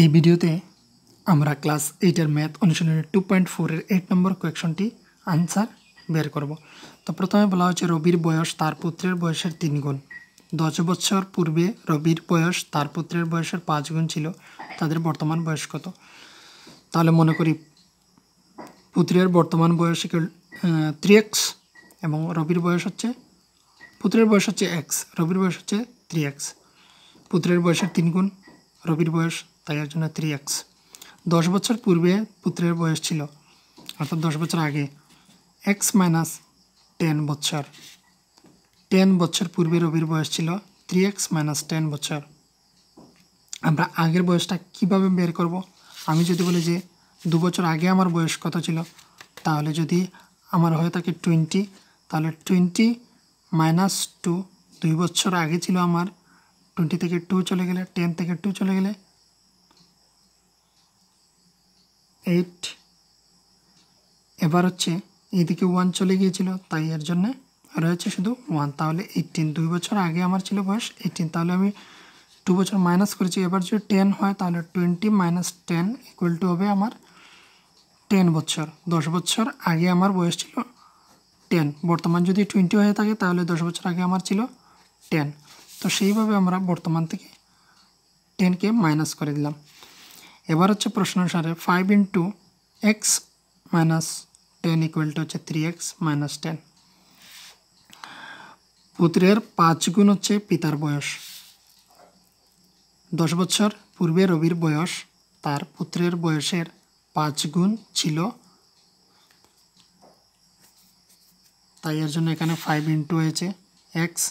এই ভিডিওতে আমরা ক্লাস এইটের ম্যাথ অনুশীলনের টু পয়েন্ট ফোরের এইট নম্বর কোয়েকশনটি আনসার বের করব তো প্রথমে বলা হচ্ছে রবির বয়স তার পুত্রের বয়সের তিন গুণ দশ বছর পূর্বে রবির বয়স তার পুত্রের বয়সের পাঁচ গুণ ছিল তাদের বর্তমান বয়স কত তাহলে মনে করি পুত্রের বর্তমান বয়স থ্রি এক্স এবং রবির বয়স হচ্ছে পুত্রের বয়স হচ্ছে এক্স রবির বয়স হচ্ছে থ্রি এক্স পুত্রের বয়সের তিন গুণ রবির বয়স তাই এর জন্য থ্রি এক্স দশ বছর পূর্বে পুত্রের বয়স ছিল অর্থাৎ দশ বছর আগে এক্স মাইনাস টেন বছর টেন বছর পূর্বে রবির বয়স ছিল থ্রি এক্স মাইনাস টেন বছর আমরা আগের বয়সটা কিভাবে বের করব আমি যদি বলি যে দু বছর আগে আমার বয়স কত ছিল তাহলে যদি আমার হয়ে থাকে টোয়েন্টি তাহলে টোয়েন্টি মাইনাস টু দুই বছর আগে ছিল আমার টোয়েন্টি থেকে টু চলে গেলে টেন থেকে টু চলে গেলে এইট এবার হচ্ছে এদিকে ওয়ান চলে গিয়েছিল তাই এর জন্যে রয়েছে শুধু ওয়ান তাহলে এইটিন দুই বছর আগে আমার ছিল বয়স এইটিন তাহলে আমি টু বছর মাইনাস করেছি এবার যদি টেন হয় তাহলে twenty minus ten equal to হবে আমার টেন বছর দশ বছর আগে আমার বয়স ছিল টেন বর্তমান যদি টোয়েন্টি হয়ে থাকে তাহলে দশ বছর আগে আমার ছিল টেন তো সেইভাবে আমরা বর্তমান থেকে টেনকে মাইনাস করে দিলাম এবার হচ্ছে প্রশ্ন অনুসারে five into x minus ten equal to হচ্ছে থ্রি এক্স মাইনাস টেন পুত্রের পাঁচ গুণ হচ্ছে পিতার বয়স দশ বছর পূর্বে রবির বয়স তার পুত্রের বয়সের পাঁচ গুণ ছিল তাই এর জন্য এখানে ফাইভ ইন্টু হয়েছে x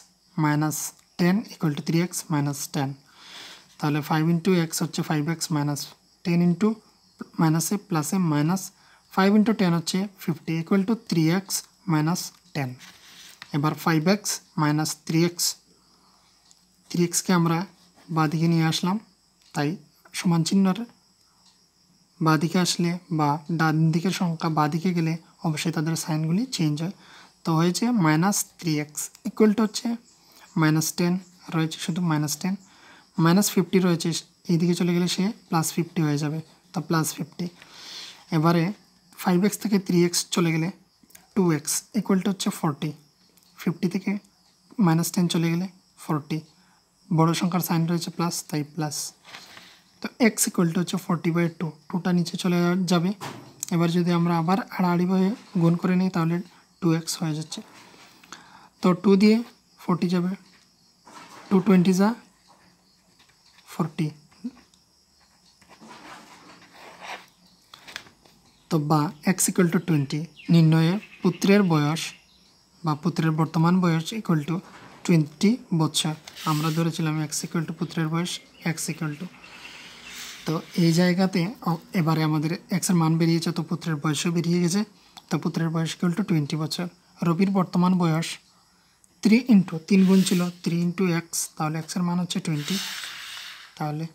minus ten equal to three x minus ten তাহলে ফাইভ ইন্টু এক্স হচ্ছে five x minus ten into মাইনাসে প্লাসে মাইনাস ফাইভ ইন্টু টেন হচ্ছে fifty equal to three x minus ten এবার five x minus three x three এক্সকে আমরা বাঁদিকে নিয়ে আসলাম তাই সমান চিহ্নর বাঁদিকে আসলে বা ডান দিকের সংখ্যা বাঁদিকে গেলে অবশ্যই তাদের সাইনগুলি চেঞ্জ হয় তো হয়েছে মাইনাস থ্রি এক্স টু হচ্ছে মাইনাস টেন রয়েছে শুধু মাইনাস টেন মাইনাস ফিফটি রয়েছে এইদিকে চলে গেলে সে প্লাস ফিফটি হয়ে যাবে তো প্লাস ফিফটি এবারে ফাইভ এক্স থেকে থ্রি এক্স চলে গেলে টু এক্স ইকুয়ালটা হচ্ছে ফোরটি ফিফটি থেকে মাইনাস টেন চলে গেলে ফোরটি বড় সংখ্যার সাইন রয়েছে প্লাস তাই প্লাস তো এক্স ইকুয়ালটা হচ্ছে ফোরটি বাই টু টুটা নিচে চলে যাবে এবার যদি আমরা আবার বয়ে গুণ করে নিই তাহলে টু এক্স হয়ে যাচ্ছে তো টু দিয়ে ফোরটি যাবে টু টোয়েন্টি যা ফোরটি তো বা এক্স ইকুয়াল টু টোয়েন্টি নির্ণয়ে পুত্রের বয়স বা পুত্রের বর্তমান বয়স ইকুয়াল টু টোয়েন্টি বছর আমরা ধরেছিলাম এক্স ইকুয়াল টু পুত্রের বয়স এক্স ইকুয়াল টু তো এই জায়গাতে এবারে আমাদের এক্সের মান বেরিয়েছে তো পুত্রের বয়সও বেরিয়ে গেছে তো পুত্রের বয়স ইকুয়াল টু টোয়েন্টি বছর রবির বর্তমান বয়স থ্রি ইন্টু তিন গুণ ছিল থ্রি ইন্টু এক্স তাহলে এক্সের মান হচ্ছে টোয়েন্টি তাহলে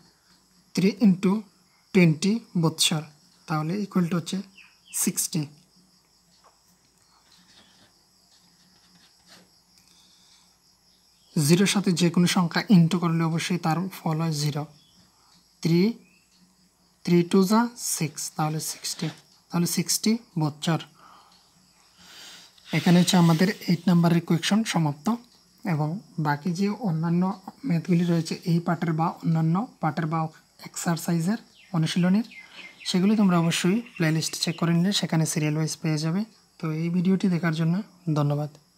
থ্রি ইন্টু টোয়েন্টি বৎসর তাহলে ইকুয়াল টু হচ্ছে সিক্সটি জিরোর সাথে যে কোনো সংখ্যা ইন্টু করলে অবশ্যই তার ফল হয় জিরো থ্রি থ্রি টু যা সিক্স তাহলে সিক্সটি তাহলে সিক্সটি বছর এখানে হচ্ছে আমাদের এইট নাম্বারের কোয়েকশন সমাপ্ত এবং বাকি যে অন্যান্য ম্যাথগুলি রয়েছে এই পার্টের বা অন্যান্য পার্টের বা এক্সারসাইজের অনুশীলনীর সেগুলি তোমরা অবশ্যই প্লেলিস্ট চেক করে নিলে সেখানে সিরিয়াল ওয়াইজ পেয়ে যাবে তো এই ভিডিওটি দেখার জন্য ধন্যবাদ